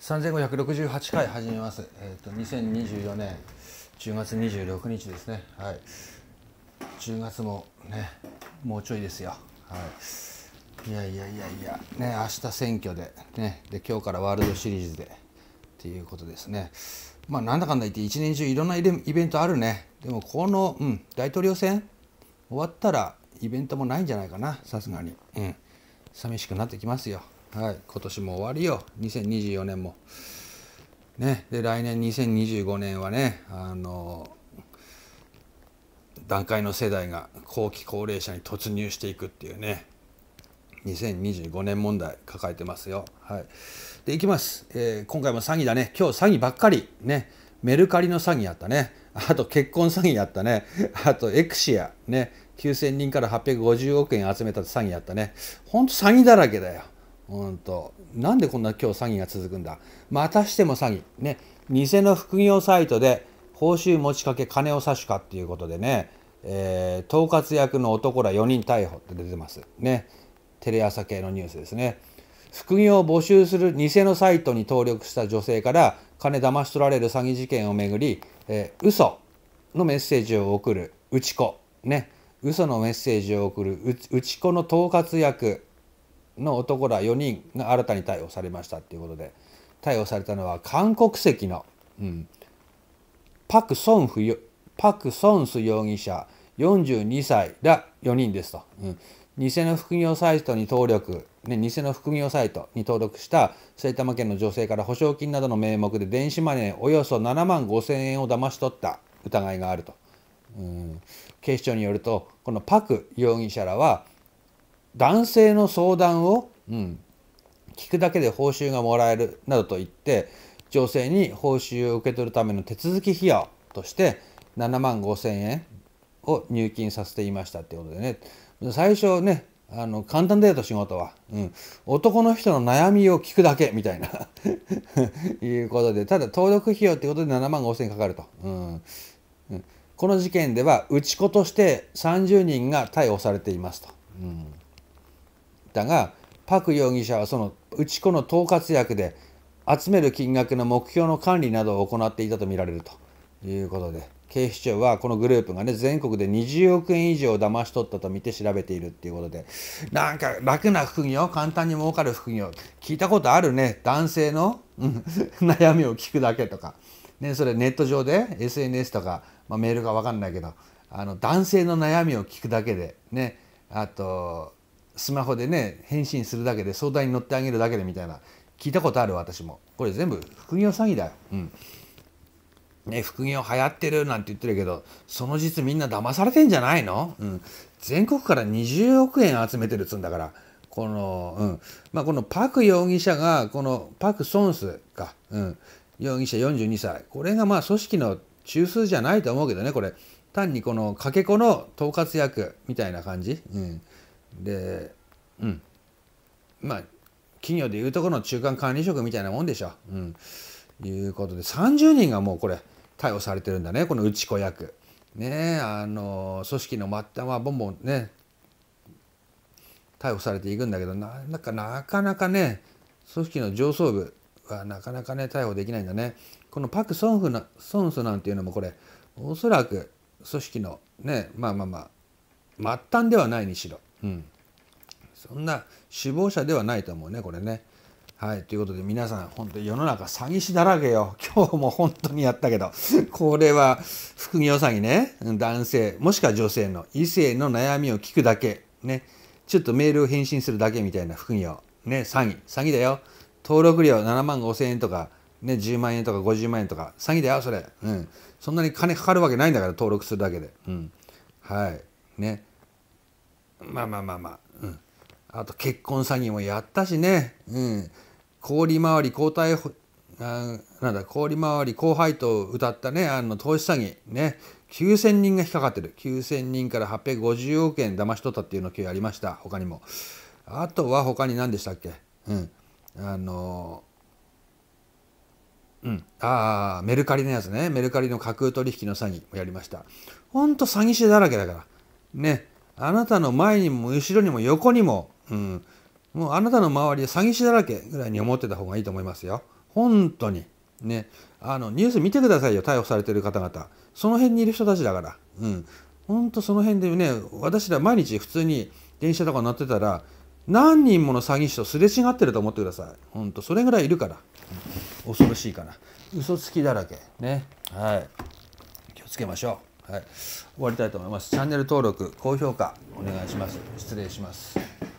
3568回始めます、えーと、と2024年10月26日ですね、はい、10月もねもうちょいですよ、はい、いやいやいやいやね明日選挙で,、ね、で今日からワールドシリーズでっていうことですねまあなんだかんだ言って一年中いろんなイベントあるねでもこの、うん、大統領選終わったらイベントもないんじゃないかなさすがに、うん、寂しくなってきますよはい、今年も終わりよ2024年も。ね、で来年2025年はねあの団塊の世代が後期高齢者に突入していくっていうね2025年問題抱えてますよ。はい、でいきます、えー、今回も詐欺だね今日詐欺ばっかりねメルカリの詐欺やったねあと結婚詐欺やったねあとエクシアね9000人から850億円集めた詐欺やったね本当詐欺だらけだよ。うんとなんでこんな今日詐欺が続くんだまたしても詐欺ね偽の副業サイトで報酬持ちかけ金を差しかっていうことでね、えー、統括役の男ら4人逮捕って出てますねテレ朝系のニュースですね副業を募集する偽のサイトに登録した女性から金騙し取られる詐欺事件をめぐり、えー、嘘のメッセージを送るうち子ね嘘のメッセージを送るうち子の統括役の男ら4人が新たに逮捕されましたっていうことで逮捕されたのは韓国籍の、うん、パク・ソンフパク・ソンス容疑者42歳ら4人ですと、うん、偽の副業サイトに登録、ね、偽の副業サイトに登録した埼玉県の女性から保証金などの名目で電子マネーおよそ7万5千円を騙し取った疑いがあると、うん、警視庁によるとこのパク容疑者らは男性の相談を、うん、聞くだけで報酬がもらえるなどと言って女性に報酬を受け取るための手続き費用として7万5,000円を入金させていましたってことでね最初ねあの簡単だよと仕事は、うん、男の人の悩みを聞くだけみたいな いうことでただ登録費用ってことで7万5,000円かかると、うん、うん、この事件では内子として30人が逮捕されていますと。うんだがパク容疑者はその内ち子の統括役で集める金額の目標の管理などを行っていたとみられるということで警視庁はこのグループがね全国で20億円以上騙し取ったと見て調べているっていうことでなんか楽な副業簡単に儲かる副業聞いたことあるね男性の 悩みを聞くだけとか、ね、それネット上で SNS とか、まあ、メールが分かんないけどあの男性の悩みを聞くだけでねあとスマホでね返信するだけで相談に乗ってあげるだけでみたいな聞いたことある私もこれ全部副業詐欺だよ。うんね、副業流行ってるなんて言ってるけどその実みんな騙されてんじゃないの、うん、全国から20億円集めてるっつうんだからこの,、うんまあ、このパク容疑者がこのパク・ソンスか、うん、容疑者42歳これがまあ組織の中枢じゃないと思うけどねこれ単にこのかけ子の統括役みたいな感じ、うん、でうんまあ企業でいうところの中間管理職みたいなもんでしょう、うん、いうことで30人がもうこれ逮捕されてるんだねこの内子役ねあの組織の末端はボンボンね逮捕されていくんだけどなんかなかなかね組織の上層部はなかなかね逮捕できないんだねこのパク・ソンフなソンスなんていうのもこれおそらく組織のねまあまあまあ末端ではないにしろうん、そんな首謀者ではないと思うねこれね。はいということで皆さん本当に世の中詐欺師だらけよ 今日も本当にやったけどこれは副業詐欺ね男性もしくは女性の異性の悩みを聞くだけねちょっとメールを返信するだけみたいな副業ね詐欺詐欺だよ登録料7万5 0 0 0円とかね、10万円とか50万円とか詐欺だよそれ、うん、そんなに金かかるわけないんだから登録するだけで、うん、はいねまあまあまあまあ、うん、あと結婚詐欺もやったしね、うん、氷回り交代あなんだ氷回り後輩と歌ったねあの投資詐欺ね9,000人が引っかかってる9,000人から850億円騙し取ったっていうの今日やりました他にもあとは他に何でしたっけうんあのうんああメルカリのやつねメルカリの架空取引の詐欺もやりましたほんと詐欺師だらけだからねあなたの前にも後ろにも横にも、うん、もうあなたの周りで詐欺師だらけぐらいに思ってた方がいいと思いますよ。本当に。ね。あの、ニュース見てくださいよ、逮捕されてる方々。その辺にいる人たちだから。うん。本当その辺でね、私ら毎日普通に電車とか乗ってたら、何人もの詐欺師とすれ違ってると思ってください。本当それぐらいいるから。恐ろしいから。嘘つきだらけ。ね。はい。気をつけましょう。はい、終わりたいと思います。チャンネル登録、高評価お願いします。失礼します。